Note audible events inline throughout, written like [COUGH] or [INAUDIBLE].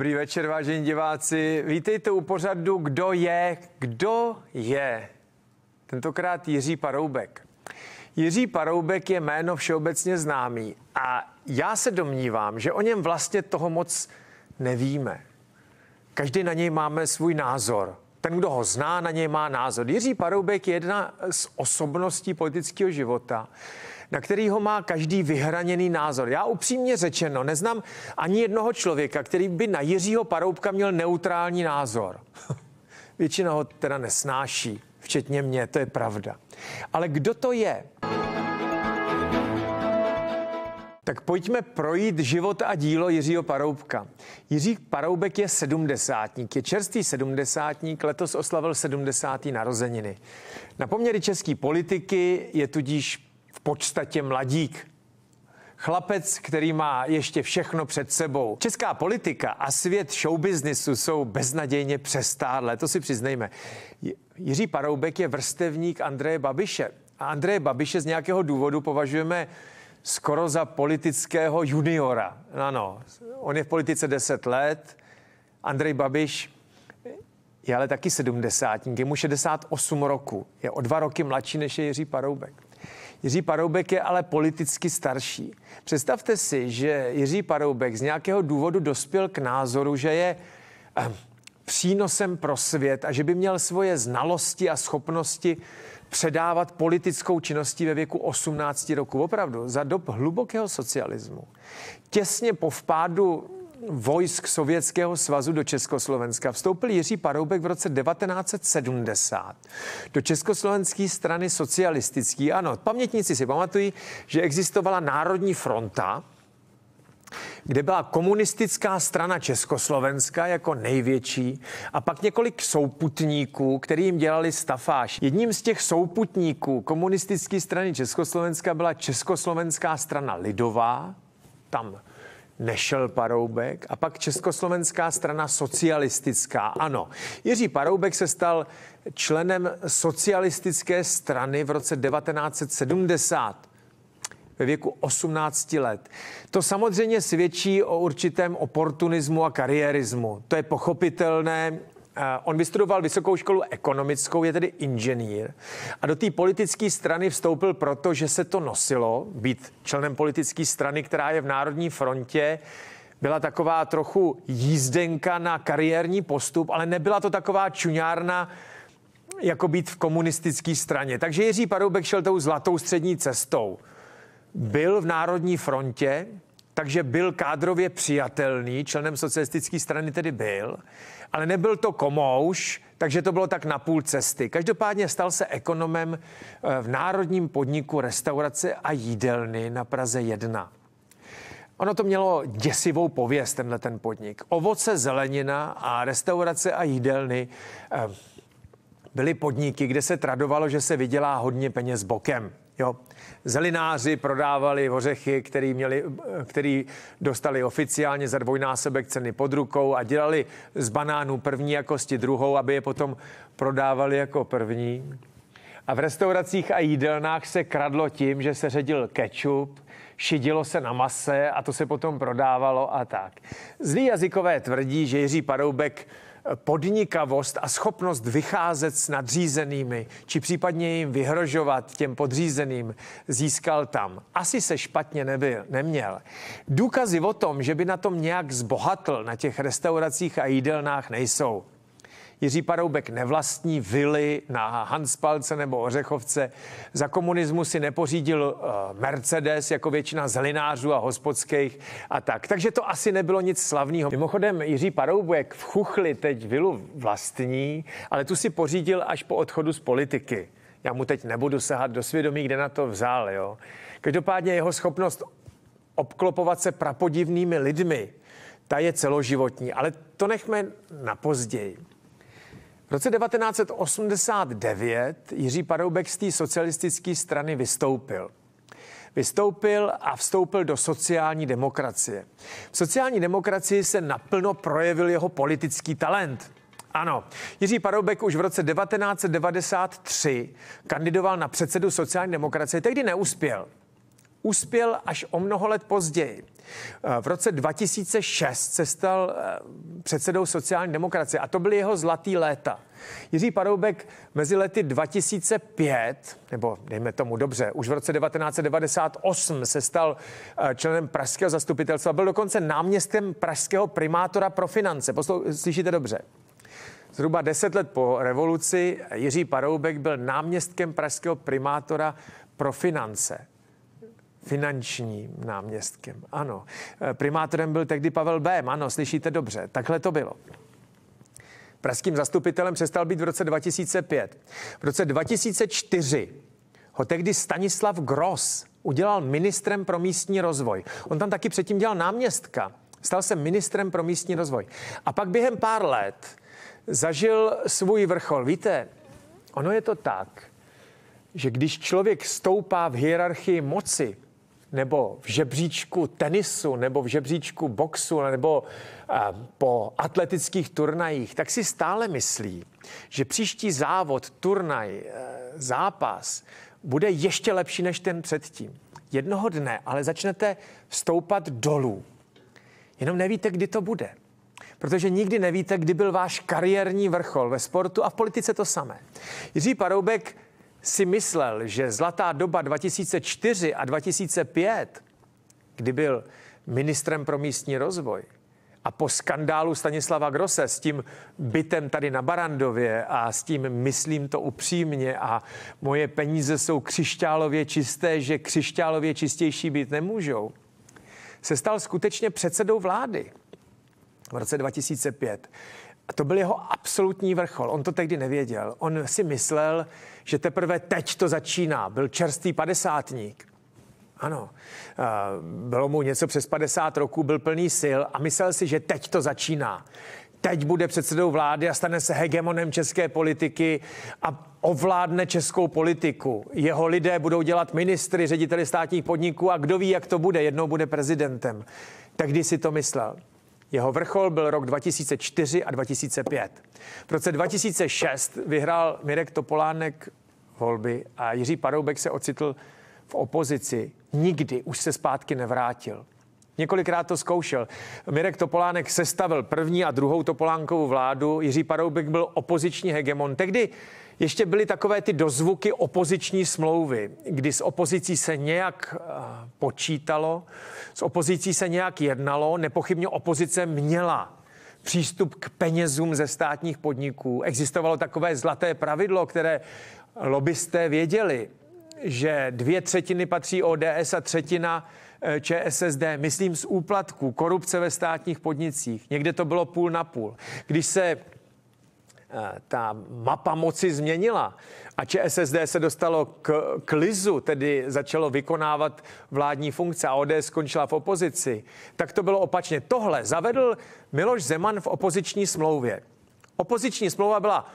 Dobrý večer, vážení diváci. Vítejte u pořadu Kdo je, kdo je. Tentokrát Jiří Paroubek. Jiří Paroubek je jméno všeobecně známý a já se domnívám, že o něm vlastně toho moc nevíme. Každý na něj máme svůj názor. Ten, kdo ho zná, na něj má názor. Jiří Paroubek je jedna z osobností politického života, na kterýho má každý vyhraněný názor. Já upřímně řečeno neznám ani jednoho člověka, který by na Jiřího Paroubka měl neutrální názor. [LAUGHS] Většina ho teda nesnáší, včetně mě, to je pravda. Ale kdo to je? Tak pojďme projít život a dílo Jiřího Paroubka. Jiří Paroubek je sedmdesátník, je čerstvý sedmdesátník, letos oslavil sedmdesátý narozeniny. Na poměry český politiky je tudíž podstatě mladík. Chlapec, který má ještě všechno před sebou. Česká politika a svět showbiznisu jsou beznadějně přestárlé, to si přiznejme. Jiří Paroubek je vrstevník Andreje Babiše. A Andreje Babiše z nějakého důvodu považujeme skoro za politického juniora. Ano, on je v politice 10 let, Andrej Babiš je ale taky sedmdesátník, je mu 68 roku, je o dva roky mladší než je Jiří Paroubek. Jiří Paroubek je ale politicky starší. Představte si, že Jiří Paroubek z nějakého důvodu dospěl k názoru, že je ehm, přínosem pro svět a že by měl svoje znalosti a schopnosti předávat politickou činností ve věku 18 roku. Opravdu, za dob hlubokého socialismu. Těsně po vpádu vojsk Sovětského svazu do Československa vstoupil Jiří Paroubek v roce 1970 do Československé strany socialistický. Ano, pamětníci si pamatují, že existovala Národní fronta, kde byla komunistická strana Československa jako největší a pak několik souputníků, který jim dělali stafáž. Jedním z těch souputníků komunistické strany Československa byla Československá strana lidová, tam nešel Paroubek a pak Československá strana socialistická. Ano, Jiří Paroubek se stal členem socialistické strany v roce 1970 ve věku 18 let. To samozřejmě svědčí o určitém oportunismu a kariérismu. To je pochopitelné, On vystudoval vysokou školu ekonomickou, je tedy inženýr a do té politické strany vstoupil proto, že se to nosilo, být členem politické strany, která je v Národní frontě, byla taková trochu jízdenka na kariérní postup, ale nebyla to taková čuňárna, jako být v komunistické straně. Takže Jiří Paroubek šel tou zlatou střední cestou. Byl v Národní frontě, takže byl kádrově přijatelný, členem socialistické strany tedy byl, ale nebyl to komouš, takže to bylo tak na půl cesty. Každopádně stal se ekonomem eh, v národním podniku restaurace a jídelny na Praze 1. Ono to mělo děsivou pověst, tenhle ten podnik. Ovoce, zelenina a restaurace a jídelny eh, byly podniky, kde se tradovalo, že se vydělá hodně peněz bokem. Jo. Zelináři prodávali ořechy, který, měli, který dostali oficiálně za dvojnásobek ceny pod rukou a dělali z banánů první jakosti druhou, aby je potom prodávali jako první. A v restauracích a jídelnách se kradlo tím, že se ředil kečup, šidilo se na mase a to se potom prodávalo a tak. Zlí jazykové tvrdí, že Jiří Paroubek podnikavost a schopnost vycházet s nadřízenými, či případně jim vyhrožovat těm podřízeným, získal tam. Asi se špatně nebyl, neměl. Důkazy o tom, že by na tom nějak zbohatl na těch restauracích a jídelnách nejsou. Jiří Paroubek nevlastní vily na Hanspalce nebo Ořechovce. Za komunismu si nepořídil eh, Mercedes jako většina zlinářů a hospodských a tak. Takže to asi nebylo nic slavného. Mimochodem Jiří Paroubek v Chuchli teď vilu vlastní, ale tu si pořídil až po odchodu z politiky. Já mu teď nebudu sahat do svědomí, kde na to vzal. Jo. Každopádně jeho schopnost obklopovat se prapodivnými lidmi, ta je celoživotní, ale to nechme na později. V roce 1989 Jiří Paroubek z té socialistické strany vystoupil. Vystoupil a vstoupil do sociální demokracie. V sociální demokracii se naplno projevil jeho politický talent. Ano, Jiří Paroubek už v roce 1993 kandidoval na předsedu sociální demokracie, tehdy neuspěl uspěl až o mnoho let později. Eh, v roce 2006 se stal eh, předsedou sociální demokracie a to byly jeho zlatý léta. Jiří Paroubek mezi lety 2005, nebo dejme tomu dobře, už v roce 1998 se stal eh, členem pražského zastupitelstva, byl dokonce náměstkem pražského primátora pro finance. Poslou, slyšíte dobře. Zhruba deset let po revoluci Jiří Paroubek byl náměstkem pražského primátora pro finance finančním náměstkem. Ano. Eh, primátorem byl tehdy Pavel Bém. Ano, slyšíte dobře. Takhle to bylo. Pražským zastupitelem přestal být v roce 2005. V roce 2004 ho tehdy Stanislav Gross udělal ministrem pro místní rozvoj. On tam taky předtím dělal náměstka. Stal se ministrem pro místní rozvoj. A pak během pár let zažil svůj vrchol. Víte, ono je to tak, že když člověk stoupá v hierarchii moci, nebo v žebříčku tenisu, nebo v žebříčku boxu, nebo eh, po atletických turnajích, tak si stále myslí, že příští závod, turnaj, eh, zápas bude ještě lepší než ten předtím. Jednoho dne ale začnete stoupat dolů. Jenom nevíte, kdy to bude. Protože nikdy nevíte, kdy byl váš kariérní vrchol ve sportu a v politice to samé. Jiří Paroubek si myslel, že zlatá doba 2004 a 2005, kdy byl ministrem pro místní rozvoj a po skandálu Stanislava Grose s tím bytem tady na Barandově a s tím myslím to upřímně a moje peníze jsou křišťálově čisté, že křišťálově čistější být nemůžou, se stal skutečně předsedou vlády v roce 2005. A to byl jeho absolutní vrchol. On to tehdy nevěděl. On si myslel, že teprve teď to začíná. Byl čerstvý padesátník. Ano, eh, bylo mu něco přes 50 roků, byl plný sil a myslel si, že teď to začíná. Teď bude předsedou vlády a stane se hegemonem české politiky a ovládne českou politiku. Jeho lidé budou dělat ministry, řediteli státních podniků a kdo ví, jak to bude, jednou bude prezidentem. Tak Tehdy si to myslel. Jeho vrchol byl rok 2004 a 2005. V roce 2006 vyhrál Mirek Topolánek volby a Jiří Paroubek se ocitl v opozici. Nikdy už se zpátky nevrátil. Několikrát to zkoušel. Mirek Topolánek sestavil první a druhou Topolánkovou vládu. Jiří Paroubek byl opoziční hegemon. Tehdy ještě byly takové ty dozvuky opoziční smlouvy, kdy s opozicí se nějak eh, počítalo, s opozicí se nějak jednalo, nepochybně opozice měla přístup k penězům ze státních podniků. Existovalo takové zlaté pravidlo, které lobbysté věděli, že dvě třetiny patří ODS a třetina Eh, ČSSD, myslím z úplatku, korupce ve státních podnicích. Někde to bylo půl na půl. Když se eh, ta mapa moci změnila a ČSSD se dostalo k, klizu, tedy začalo vykonávat vládní funkce a ODS skončila v opozici, tak to bylo opačně. Tohle zavedl Miloš Zeman v opoziční smlouvě. Opoziční smlouva byla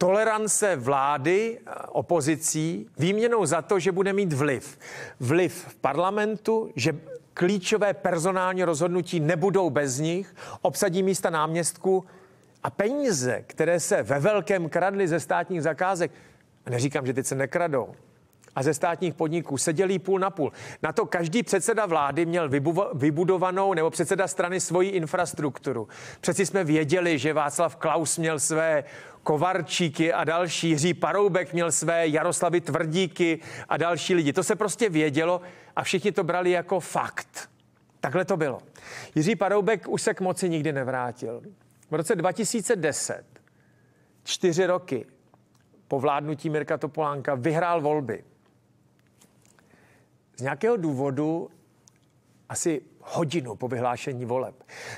tolerance vlády eh, opozicí výměnou za to, že bude mít vliv. Vliv v parlamentu, že klíčové personální rozhodnutí nebudou bez nich, obsadí místa náměstku a peníze, které se ve velkém kradly ze státních zakázek, a neříkám, že teď se nekradou, a ze státních podniků se dělí půl na půl. Na to každý předseda vlády měl vybudovanou nebo předseda strany svoji infrastrukturu. Přeci jsme věděli, že Václav Klaus měl své Kovarčíky a další. Jiří Paroubek měl své, Jaroslavy Tvrdíky a další lidi. To se prostě vědělo a všichni to brali jako fakt. Takhle to bylo. Jiří Paroubek už se k moci nikdy nevrátil. V roce 2010, čtyři roky po vládnutí Mirka Topolánka, vyhrál volby. Z nějakého důvodu asi hodinu po vyhlášení voleb.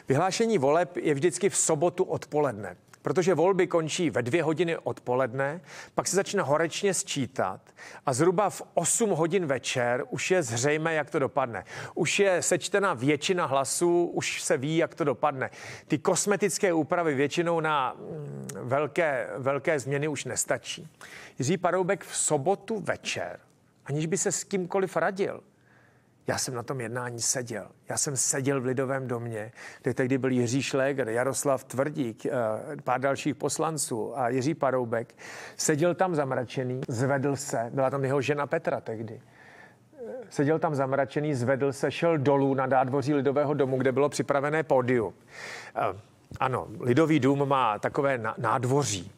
Vyhlášení voleb je vždycky v sobotu odpoledne protože volby končí ve dvě hodiny odpoledne, pak se začne horečně sčítat a zhruba v 8 hodin večer už je zřejmé, jak to dopadne. Už je sečtena většina hlasů, už se ví, jak to dopadne. Ty kosmetické úpravy většinou na mm, velké, velké změny už nestačí. Jiří Paroubek v sobotu večer, aniž by se s kýmkoliv radil, já jsem na tom jednání seděl. Já jsem seděl v Lidovém domě, kde tehdy byl Jiří Šléger, Jaroslav Tvrdík, eh, pár dalších poslanců a Jiří Paroubek. Seděl tam zamračený, zvedl se, byla tam jeho žena Petra tehdy. Eh, seděl tam zamračený, zvedl se, šel dolů na dádvoří Lidového domu, kde bylo připravené pódium. Eh, ano, Lidový dům má takové nádvoří,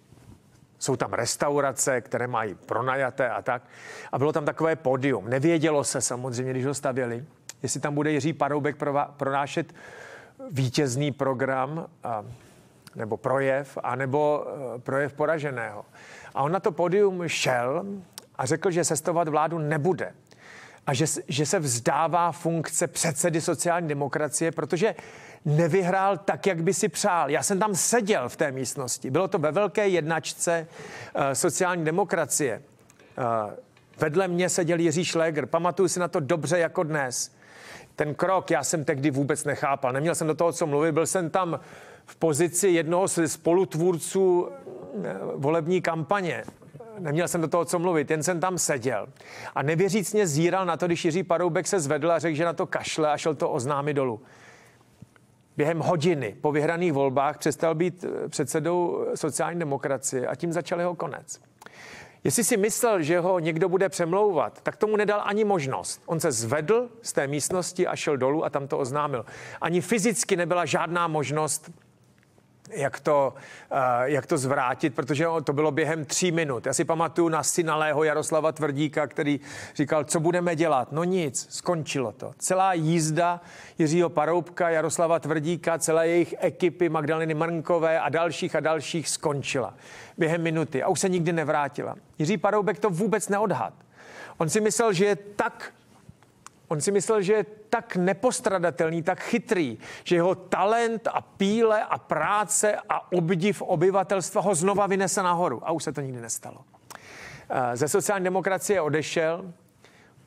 jsou tam restaurace, které mají pronajaté a tak. A bylo tam takové pódium. Nevědělo se samozřejmě, když ho stavěli, jestli tam bude Jiří Paroubek pronášet vítězný program a, nebo projev, anebo e, projev poraženého. A on na to pódium šel a řekl, že sestovat vládu nebude a že, že se vzdává funkce předsedy sociální demokracie, protože nevyhrál tak, jak by si přál. Já jsem tam seděl v té místnosti. Bylo to ve velké jednačce uh, sociální demokracie. Uh, vedle mě seděl Jiří Šléger. Pamatuju si na to dobře jako dnes. Ten krok já jsem tehdy vůbec nechápal. Neměl jsem do toho, co mluvit. Byl jsem tam v pozici jednoho z spolutvůrců eh, volební kampaně neměl jsem do toho co mluvit, jen jsem tam seděl a nevěřícně zíral na to, když Jiří Paroubek se zvedl a řekl, že na to kašle a šel to oznámit dolů. Během hodiny po vyhraných volbách přestal být eh, předsedou eh, sociální demokracie a tím začal jeho konec. Jestli si myslel, že ho někdo bude přemlouvat, tak tomu nedal ani možnost. On se zvedl z té místnosti a šel dolů a tam to oznámil. Ani fyzicky nebyla žádná možnost jak to, eh, jak to zvrátit, protože to bylo během tří minut. Já si pamatuju na synalého Jaroslava Tvrdíka, který říkal, co budeme dělat. No nic, skončilo to. Celá jízda Jiřího Paroubka, Jaroslava Tvrdíka, celé jejich ekipy Magdaleny Mrnkové a dalších a dalších skončila během minuty a už se nikdy nevrátila. Jiří Paroubek to vůbec neodhad. On si myslel, že je tak On si myslel, že je tak nepostradatelný, tak chytrý, že jeho talent a píle a práce a obdiv obyvatelstva ho znova vynese nahoru. A už se to nikdy nestalo. Eh, ze sociální demokracie odešel,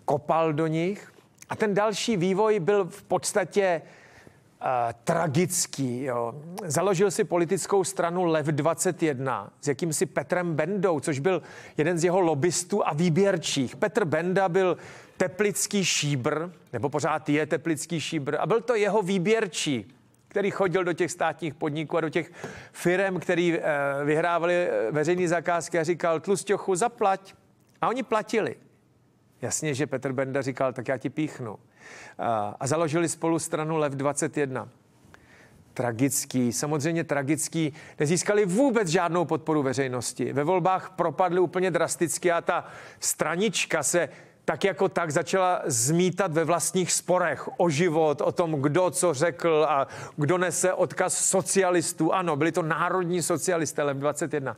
kopal do nich a ten další vývoj byl v podstatě eh, tragický. Jo. Založil si politickou stranu Lev 21 s jakýmsi Petrem Bendou, což byl jeden z jeho lobbystů a výběrčích. Petr Benda byl teplický šíbr, nebo pořád je teplický šíbr, a byl to jeho výběrčí, který chodil do těch státních podniků a do těch firm, který eh, vyhrávali eh, veřejné zakázky a říkal, tlustěchu, zaplať. A oni platili. Jasně, že Petr Benda říkal, tak já ti píchnu. Eh, a založili spolu stranu Lev 21 tragický, samozřejmě tragický. Nezískali vůbec žádnou podporu veřejnosti. Ve volbách propadli úplně drasticky a ta stranička se tak jako tak začala zmítat ve vlastních sporech o život, o tom, kdo co řekl a kdo nese odkaz socialistů. Ano, byli to národní socialisté, lem 21.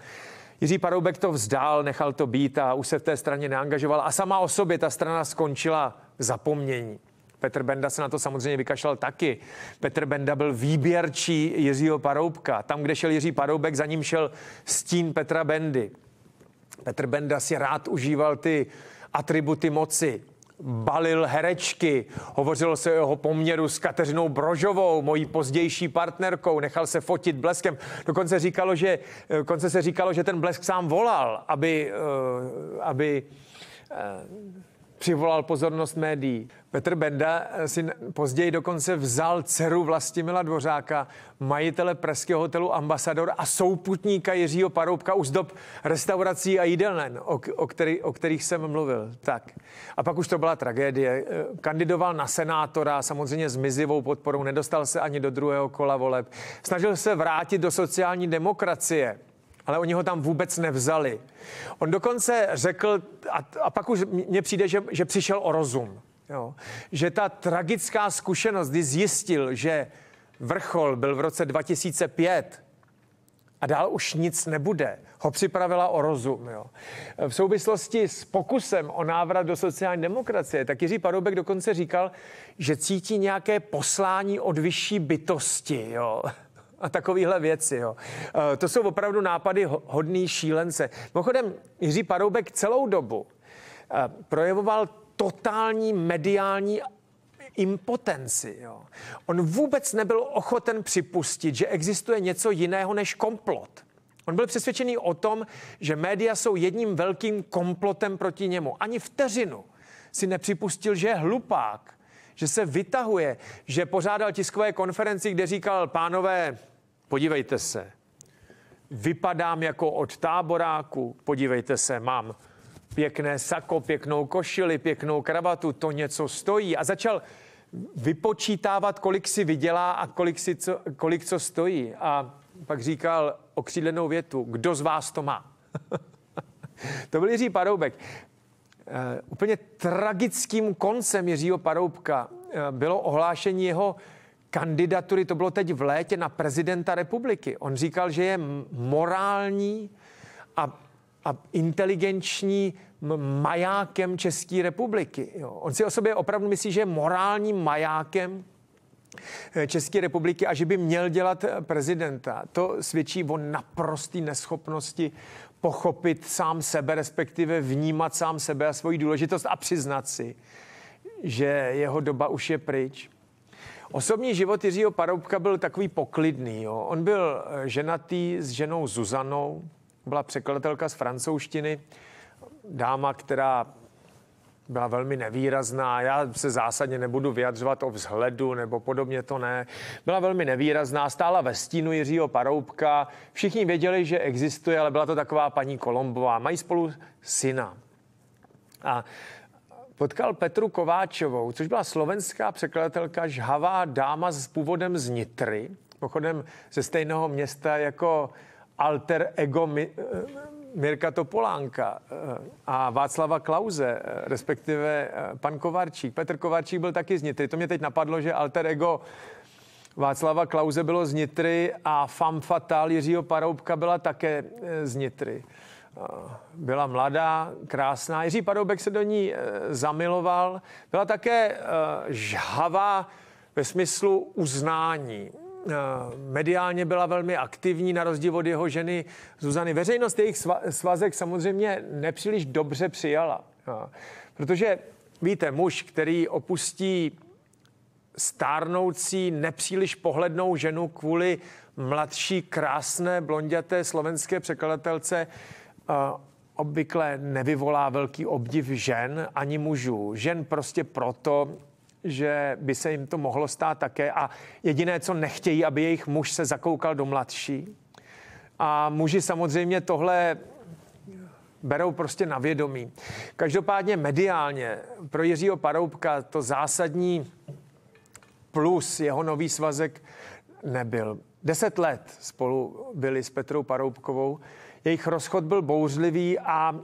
Jiří Paroubek to vzdál, nechal to být a už se v té straně neangažoval. A sama o sobě ta strana skončila v zapomnění. Petr Benda se na to samozřejmě vykašlal taky. Petr Benda byl výběrčí Jiřího Paroubka. Tam, kde šel Jiří Paroubek, za ním šel stín Petra Bendy. Petr Benda si rád užíval ty atributy moci. Balil herečky, hovořilo se o jeho poměru s Kateřinou Brožovou, mojí pozdější partnerkou, nechal se fotit bleskem. Dokonce, říkalo, že, dokonce se říkalo, že ten blesk sám volal, aby, eh, aby eh, přivolal pozornost médií. Petr Benda si později dokonce vzal dceru Vlastimila Dvořáka, majitele pražského hotelu Ambasador a souputníka Jiřího Paroubka u zdob restaurací a jídelnen, o, o, který, o kterých jsem mluvil. Tak. A pak už to byla tragédie. E, kandidoval na senátora, samozřejmě s mizivou podporou, nedostal se ani do druhého kola voleb. Snažil se vrátit do sociální demokracie ale oni ho tam vůbec nevzali. On dokonce řekl, a, a pak už mně přijde, že, že přišel o rozum, jo, že ta tragická zkušenost, kdy zjistil, že vrchol byl v roce 2005 a dál už nic nebude, ho připravila o rozum. Jo. V souvislosti s pokusem o návrat do sociální demokracie, tak Jiří Paroubek dokonce říkal, že cítí nějaké poslání od vyšší bytosti. Jo a takovéhle věci. Jo. Eh, to jsou opravdu nápady hodný šílence. Mimochodem, Jiří Paroubek celou dobu eh, projevoval totální mediální impotenci. Jo. On vůbec nebyl ochoten připustit, že existuje něco jiného než komplot. On byl přesvědčený o tom, že média jsou jedním velkým komplotem proti němu. Ani vteřinu si nepřipustil, že je hlupák, že se vytahuje, že pořádal tiskové konferenci, kde říkal, pánové, Podívejte se, vypadám jako od táboráku, podívejte se, mám pěkné sako, pěknou košili, pěknou kravatu, to něco stojí. A začal vypočítávat, kolik si vydělá a kolik, si co, kolik co stojí. A pak říkal okřídlenou větu, kdo z vás to má? [LAUGHS] to byl Jiří Paroubek. Eh, úplně tragickým koncem Jiřího Paroubka eh, bylo ohlášení jeho kandidatury, to bylo teď v létě, na prezidenta republiky. On říkal, že je morální a, a inteligenční majákem České republiky. Jo. On si o sobě opravdu myslí, že je morálním majákem eh, České republiky a že by měl dělat eh, prezidenta. To svědčí o naprosté neschopnosti pochopit sám sebe, respektive vnímat sám sebe a svoji důležitost a přiznat si, že jeho doba už je pryč. Osobní život Jiřího Paroubka byl takový poklidný. Jo. On byl eh, ženatý s ženou Zuzanou, byla překladatelka z francouzštiny, dáma, která byla velmi nevýrazná. Já se zásadně nebudu vyjadřovat o vzhledu nebo podobně to ne. Byla velmi nevýrazná, stála ve stínu Jiřího Paroubka. Všichni věděli, že existuje, ale byla to taková paní Kolombová. Mají spolu syna. A potkal Petru Kováčovou, což byla slovenská překladatelka žhavá dáma s původem z Nitry, pochodem ze stejného města jako alter ego mi, eh, Mirka Topolánka eh, a Václava Klauze, eh, respektive pan Kovarčík. Petr Kovarčík byl taky z Nitry. To mě teď napadlo, že alter ego Václava Klauze bylo z Nitry a Fam Fatal Jiřího Paroubka byla také z Nitry byla mladá, krásná. Jiří Padoubek se do ní eh, zamiloval. Byla také eh, žhavá ve smyslu uznání. Eh, mediálně byla velmi aktivní, na rozdíl od jeho ženy Zuzany. Veřejnost jejich svazek samozřejmě nepříliš dobře přijala. Protože víte, muž, který opustí stárnoucí, nepříliš pohlednou ženu kvůli mladší, krásné, blonděté slovenské překladatelce, obvykle nevyvolá velký obdiv žen ani mužů. Žen prostě proto, že by se jim to mohlo stát také a jediné, co nechtějí, aby jejich muž se zakoukal do mladší. A muži samozřejmě tohle berou prostě na vědomí. Každopádně mediálně pro Jiřího Paroubka to zásadní plus jeho nový svazek nebyl. Deset let spolu byli s Petrou Paroubkovou jejich rozchod byl bouřlivý a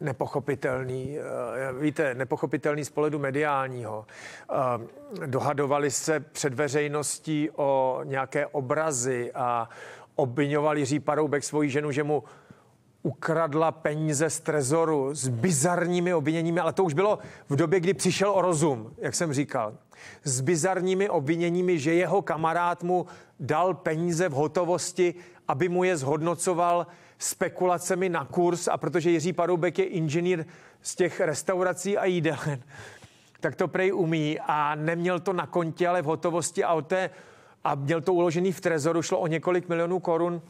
nepochopitelný, eh, víte, nepochopitelný z pohledu mediálního. Eh, dohadovali se před veřejností o nějaké obrazy a obvinovali Jiří Paroubek svoji ženu, že mu ukradla peníze z trezoru s bizarními obviněními, ale to už bylo v době, kdy přišel o rozum, jak jsem říkal. S bizarními obviněními, že jeho kamarád mu dal peníze v hotovosti, aby mu je zhodnocoval spekulacemi na kurz a protože Jiří Paroubek je inženýr z těch restaurací a jídelen, [LAUGHS] tak to prej umí a neměl to na kontě, ale v hotovosti a, té, a měl to uložený v trezoru, šlo o několik milionů korun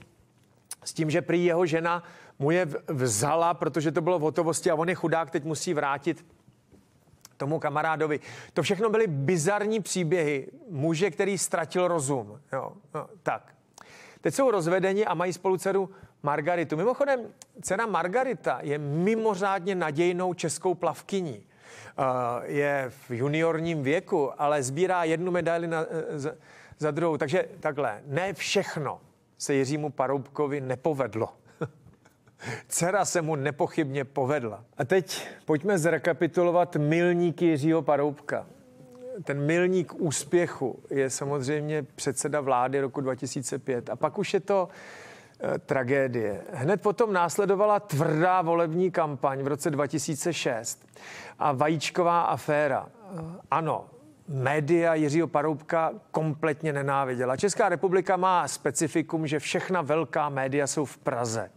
s tím, že prý jeho žena mu je vzala, protože to bylo v hotovosti a on je chudák, teď musí vrátit tomu kamarádovi. To všechno byly bizarní příběhy muže, který ztratil rozum. Jo, no, tak. Teď jsou rozvedeni a mají spolu dceru margaritu. Mimochodem, cena margarita je mimořádně nadějnou českou plavkyní. Eh, je v juniorním věku, ale sbírá jednu medaili na, eh, za, za druhou. Takže takhle, ne všechno se Jiřímu Paroubkovi nepovedlo. [LAUGHS] Dcera se mu nepochybně povedla. A teď pojďme zrekapitulovat milník Jiřího Paroubka. Ten milník úspěchu je samozřejmě předseda vlády roku 2005. A pak už je to Eh, tragédie. Hned potom následovala tvrdá volební kampaň v roce 2006 a vajíčková aféra. Eh, ano, média Jiřího Paroubka kompletně nenáviděla. Česká republika má specifikum, že všechna velká média jsou v Praze.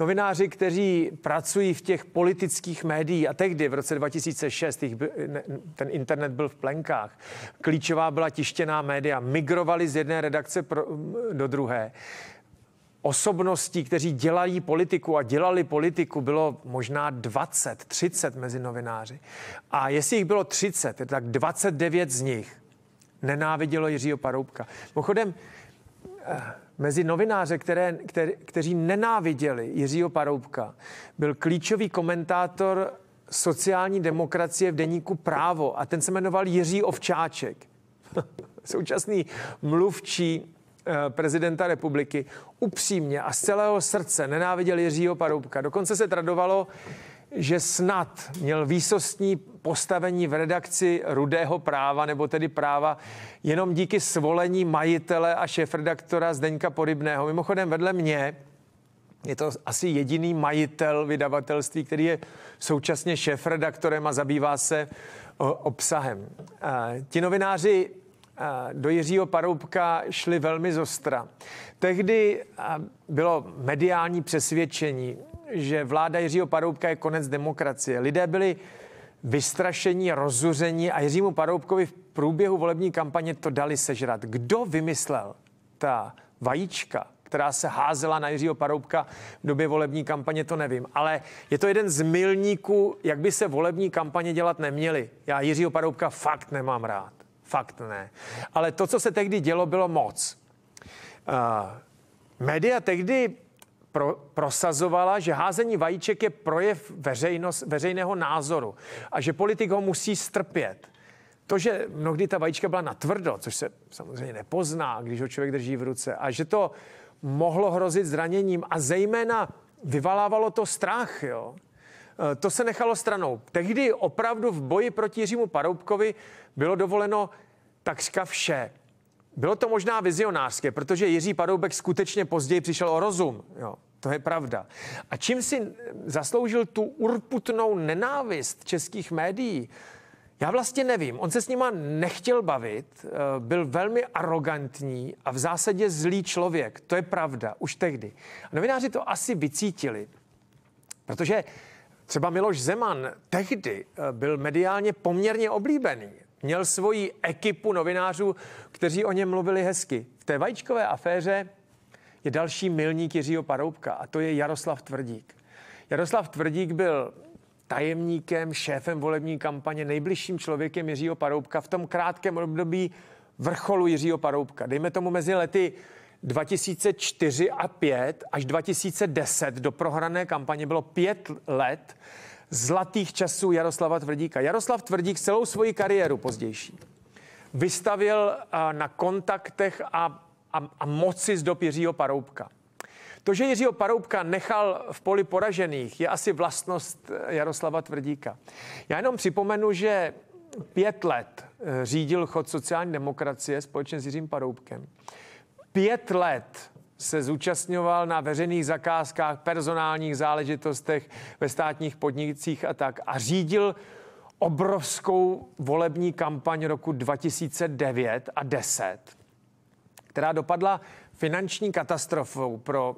Novináři, kteří pracují v těch politických médiích, a tehdy v roce 2006 jich ne, ten internet byl v plenkách, klíčová byla tištěná média, migrovali z jedné redakce pro, do druhé osobností, kteří dělají politiku a dělali politiku, bylo možná 20, 30 mezi novináři. A jestli jich bylo 30, tak 29 z nich nenávidělo Jiřího Paroubka. Pochodem, eh, mezi novináře, které, které, kteří nenáviděli Jiřího Paroubka, byl klíčový komentátor sociální demokracie v deníku Právo a ten se jmenoval Jiří Ovčáček. [LAUGHS] Současný mluvčí Eh, prezidenta republiky, upřímně a z celého srdce nenáviděl Jiřího Paroubka. Dokonce se tradovalo, že snad měl výsostní postavení v redakci Rudého práva, nebo tedy práva jenom díky svolení majitele a šéfredaktora Zdeňka Porybného. Mimochodem vedle mě je to asi jediný majitel vydavatelství, který je současně šéfredaktorem a zabývá se eh, obsahem. Eh, ti novináři do Jiřího Paroubka šli velmi zostra. Tehdy bylo mediální přesvědčení, že vláda Jiřího Paroubka je konec demokracie. Lidé byli vystrašení, rozuření a Jiřímu Paroubkovi v průběhu volební kampaně to dali sežrat. Kdo vymyslel ta vajíčka, která se házela na Jiřího Paroubka v době volební kampaně, to nevím. Ale je to jeden z milníků, jak by se volební kampaně dělat neměly. Já Jiřího Paroubka fakt nemám rád. Fakt ne. Ale to, co se tehdy dělo, bylo moc. Uh, média tehdy pro, prosazovala, že házení vajíček je projev veřejnost, veřejného názoru a že politik ho musí strpět. To, že mnohdy ta vajíčka byla natvrdo, což se samozřejmě nepozná, když ho člověk drží v ruce, a že to mohlo hrozit zraněním a zejména vyvalávalo to strach, jo. Eh, to se nechalo stranou. Tehdy opravdu v boji proti Jiřímu Paroubkovi bylo dovoleno takřka vše. Bylo to možná vizionářské, protože Jiří Padoubek skutečně později přišel o rozum. Jo, to je pravda. A čím si zasloužil tu urputnou nenávist českých médií? Já vlastně nevím. On se s nima nechtěl bavit, eh, byl velmi arrogantní a v zásadě zlý člověk. To je pravda, už tehdy. A novináři to asi vycítili, protože Třeba Miloš Zeman tehdy eh, byl mediálně poměrně oblíbený. Měl svoji ekipu novinářů, kteří o něm mluvili hezky. V té vajíčkové aféře je další milník Jiřího Paroubka a to je Jaroslav Tvrdík. Jaroslav Tvrdík byl tajemníkem, šéfem volební kampaně, nejbližším člověkem Jiřího Paroubka v tom krátkém období vrcholu Jiřího Paroubka. Dejme tomu mezi lety 2004 a 5 až 2010 do prohrané kampaně bylo pět let, zlatých časů Jaroslava Tvrdíka. Jaroslav Tvrdík celou svoji kariéru pozdější vystavil eh, na kontaktech a, a, a moci z dob Jiřího Paroubka. To, že Jiřího Paroubka nechal v poli poražených, je asi vlastnost eh, Jaroslava Tvrdíka. Já jenom připomenu, že pět let eh, řídil chod sociální demokracie společně s Jiřím Paroubkem. Pět let se zúčastňoval na veřejných zakázkách, personálních záležitostech ve státních podnicích a tak a řídil obrovskou volební kampaň roku 2009 a 10, která dopadla finanční katastrofou pro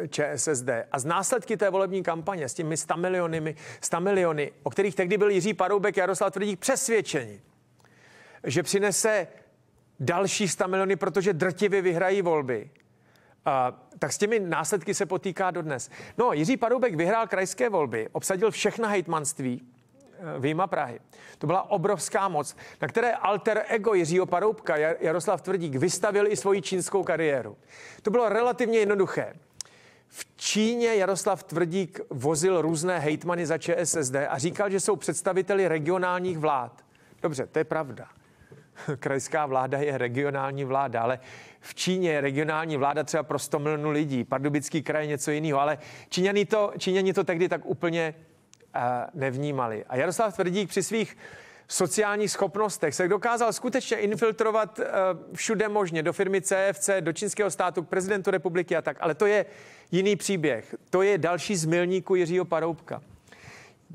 eh, ČSSD. A z následky té volební kampaně s těmi 100 miliony, 100 miliony o kterých tehdy byl Jiří Paroubek a Jaroslav Tvrdík přesvědčeni, že přinese další 100 miliony, protože drtivě vyhrají volby. A, tak s těmi následky se potýká dodnes. No, Jiří Paroubek vyhrál krajské volby, obsadil všechna hejtmanství, eh, výjima Prahy. To byla obrovská moc, na které alter ego Jiřího Paroubka Jaroslav Tvrdík vystavil i svoji čínskou kariéru. To bylo relativně jednoduché. V Číně Jaroslav Tvrdík vozil různé hejtmany za ČSSD a říkal, že jsou představiteli regionálních vlád. Dobře, to je pravda. [LAUGHS] krajská vláda je regionální vláda, ale v Číně je regionální vláda třeba pro 100 milionů lidí, pardubický kraj je něco jiného, ale Číňani to, Číňani to tehdy tak úplně uh, nevnímali. A Jaroslav Tvrdík při svých sociálních schopnostech se dokázal skutečně infiltrovat uh, všude možně, do firmy CFC, do čínského státu, k prezidentu republiky a tak. Ale to je jiný příběh. To je další z milníku Jiřího Paroubka.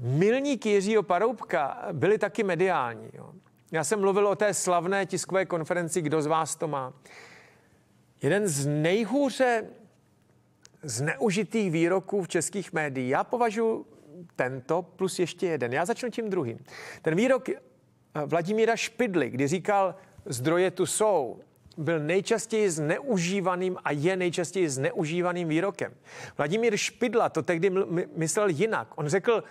Milníky Jiřího Paroubka byly taky mediální. Jo. Já jsem mluvil o té slavné tiskové konferenci, kdo z vás to má. Jeden z nejhůře zneužitých výroků v českých médiích. Já považuji tento plus ještě jeden. Já začnu tím druhým. Ten výrok eh, Vladimíra Špidly, kdy říkal, zdroje tu jsou, byl nejčastěji zneužívaným a je nejčastěji zneužívaným výrokem. Vladimír Špidla to tehdy myslel jinak. On řekl,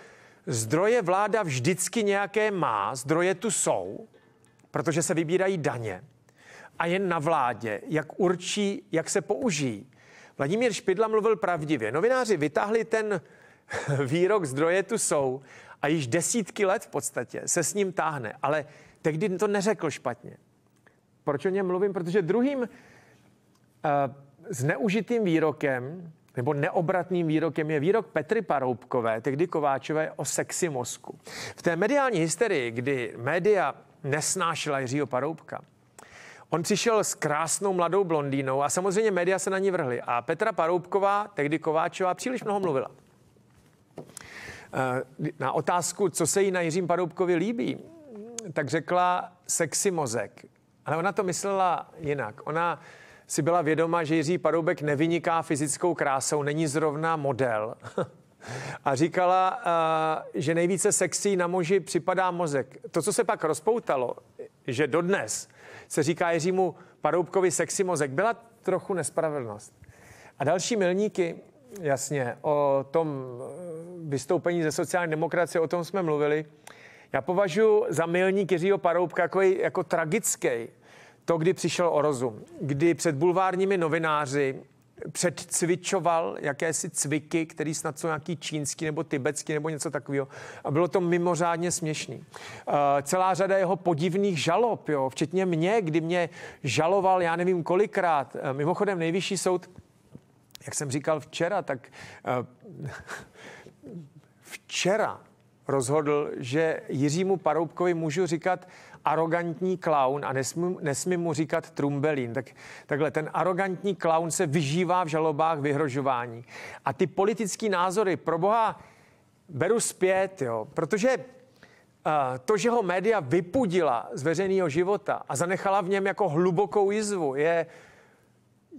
zdroje vláda vždycky nějaké má, zdroje tu jsou, protože se vybírají daně a jen na vládě, jak určí, jak se použijí. Vladimír Špidla mluvil pravdivě. Novináři vytáhli ten [LAUGHS] výrok, zdroje tu jsou a již desítky let v podstatě se s ním táhne, ale tehdy to neřekl špatně. Proč o něm mluvím? Protože druhým uh, zneužitým výrokem nebo neobratným výrokem je výrok Petry Paroubkové, tehdy Kováčové, o sexy mozku. V té mediální hysterii, kdy média nesnášela Jiřího Paroubka. On přišel s krásnou mladou blondýnou a samozřejmě média se na ní vrhly. A Petra Paroubková, tehdy Kováčová, příliš mnoho mluvila. Eh, na otázku, co se jí na Jiřím Paroubkovi líbí, tak řekla sexy mozek. Ale ona to myslela jinak. Ona si byla vědoma, že Jiří Paroubek nevyniká fyzickou krásou, není zrovna model. [LAUGHS] a říkala, eh, že nejvíce sexy na muži připadá mozek. To, co se pak rozpoutalo, že dodnes se říká Jiřímu Paroubkovi sexy mozek, byla trochu nespravedlnost. A další milníky, jasně, o tom eh, vystoupení ze sociální demokracie, o tom jsme mluvili. Já považuji za milník Jiřího Paroubka jako, jako tragický to, kdy přišel o rozum, kdy před bulvárními novináři předcvičoval jakési cviky, které snad jsou nějaký čínský nebo tibetský nebo něco takového. A bylo to mimořádně směšný. E, celá řada jeho podivných žalob, jo, včetně mě, kdy mě žaloval, já nevím kolikrát, E, mimochodem nejvyšší soud, jak jsem říkal včera, tak e, [LAUGHS] včera rozhodl, že Jiřímu Paroubkovi můžu říkat arrogantní klaun a nesmím, nesmím mu říkat trumbelín. Tak, takhle, ten arrogantní klaun se vyžívá v žalobách vyhrožování. A ty politické názory, pro boha, beru zpět, jo, protože eh, to, že ho média vypudila z veřejného života a zanechala v něm jako hlubokou jizvu, je,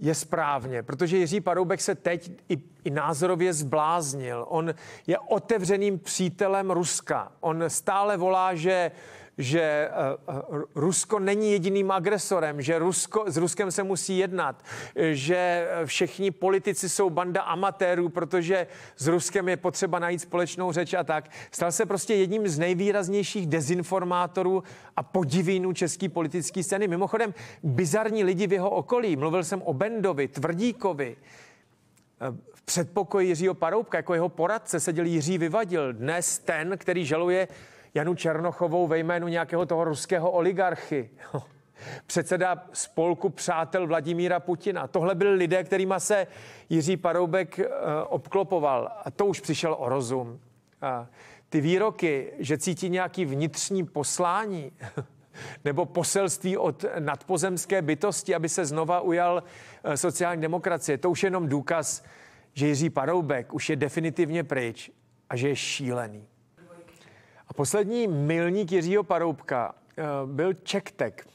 je správně, protože Jiří Paroubek se teď i, i názorově zbláznil. On je otevřeným přítelem Ruska. On stále volá, že že eh, eh, Rusko není jediným agresorem, že Rusko, s Ruskem se musí jednat, že eh, všichni politici jsou banda amatérů, protože s Ruskem je potřeba najít společnou řeč a tak. Stal se prostě jedním z nejvýraznějších dezinformátorů a podivínů české politické scény. Mimochodem, bizarní lidi v jeho okolí, mluvil jsem o Bendovi, Tvrdíkovi, v předpokoji Jiřího Paroubka jako jeho poradce seděl Jiří Vyvadil, dnes ten, který žaluje Janu Černochovou ve jménu nějakého toho ruského oligarchy. Předseda spolku přátel Vladimíra Putina. Tohle byl lidé, kterýma se Jiří Paroubek eh, obklopoval. A to už přišel o rozum. A ty výroky, že cítí nějaký vnitřní poslání, [LAUGHS] nebo poselství od nadpozemské bytosti, aby se znova ujal eh, sociální demokracie. To už je jenom důkaz, že Jiří Paroubek už je definitivně pryč a že je šílený. A poslední milník Jiřího Paroubka eh, byl Čektek.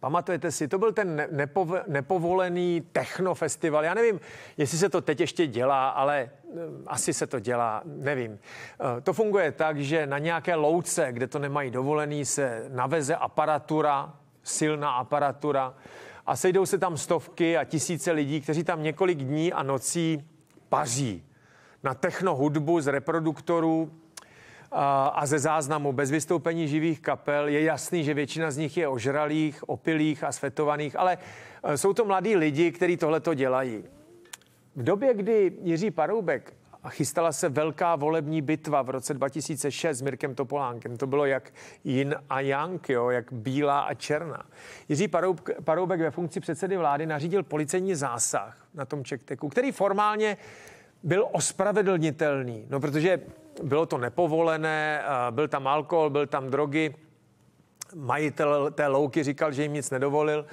Pamatujete si, to byl ten nepov, nepovolený technofestival. Já nevím, jestli se to teď ještě dělá, ale eh, asi se to dělá, nevím. Eh, to funguje tak, že na nějaké louce, kde to nemají dovolený, se naveze aparatura, silná aparatura a sejdou se tam stovky a tisíce lidí, kteří tam několik dní a nocí paří na techno hudbu z reproduktorů a ze záznamu bez vystoupení živých kapel je jasný, že většina z nich je ožralých, opilých a svetovaných, ale e, jsou to mladí lidi, kteří tohle to dělají. V době, kdy Jiří Paroubek chystala se velká volební bitva v roce 2006 s Mirkem Topolánkem. To bylo jak jin a yang, jo, jak bílá a černá. Jiří Paroubek, Paroubek ve funkci předsedy vlády nařídil policejní zásah na tom čekteku, který formálně byl ospravedlnitelný, no protože bylo to nepovolené, byl tam alkohol, byl tam drogy, majitel té louky říkal, že jim nic nedovolil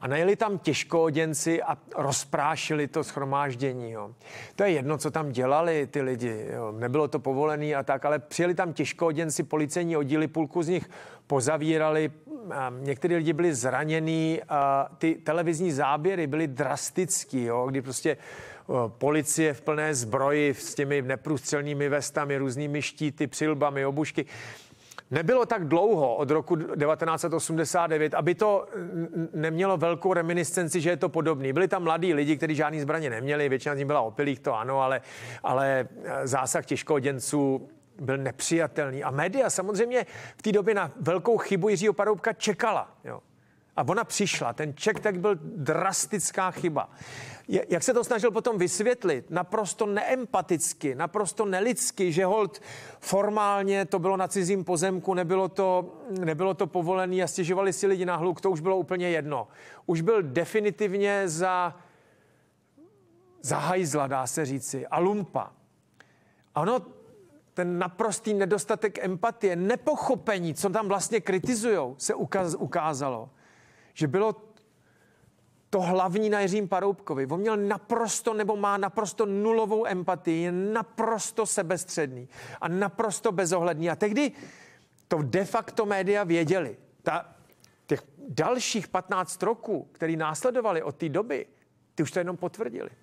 a najeli tam těžkooděnci a rozprášili to schromáždění. Jo. To je jedno, co tam dělali ty lidi, jo. nebylo to povolené a tak, ale přijeli tam těžkooděnci, policejní oddíly, půlku z nich pozavírali, někteří lidi byli zranění, ty televizní záběry byly drastický, jo, kdy prostě policie v plné zbroji s těmi neprůstřelnými vestami, různými štíty, přilbami, obušky. Nebylo tak dlouho od roku 1989, aby to nemělo velkou reminiscenci, že je to podobný. Byli tam mladí lidi, kteří žádný zbraně neměli, většina z nich byla opilých, to ano, ale, ale e, zásah těžkoděnců byl nepřijatelný. A média samozřejmě v té době na velkou chybu Jiřího Paroubka čekala. Jo. A ona přišla. Ten ček tak byl drastická chyba. Jak se to snažil potom vysvětlit? Naprosto neempaticky, naprosto nelidsky, že hold formálně to bylo na cizím pozemku, nebylo to, nebylo to povolené a stěžovali si lidi na hluk, to už bylo úplně jedno. Už byl definitivně za, za hajzla, dá se říci, a lumpa. Ano, ten naprostý nedostatek empatie, nepochopení, co tam vlastně kritizujou, se ukaz, ukázalo že bylo to hlavní na Jiřím Paroubkovi. On měl naprosto nebo má naprosto nulovou empatii, je naprosto sebestředný a naprosto bezohledný. A tehdy to de facto média věděli. Ta, těch dalších 15 roků, který následovali od té doby, ty už to jenom potvrdili.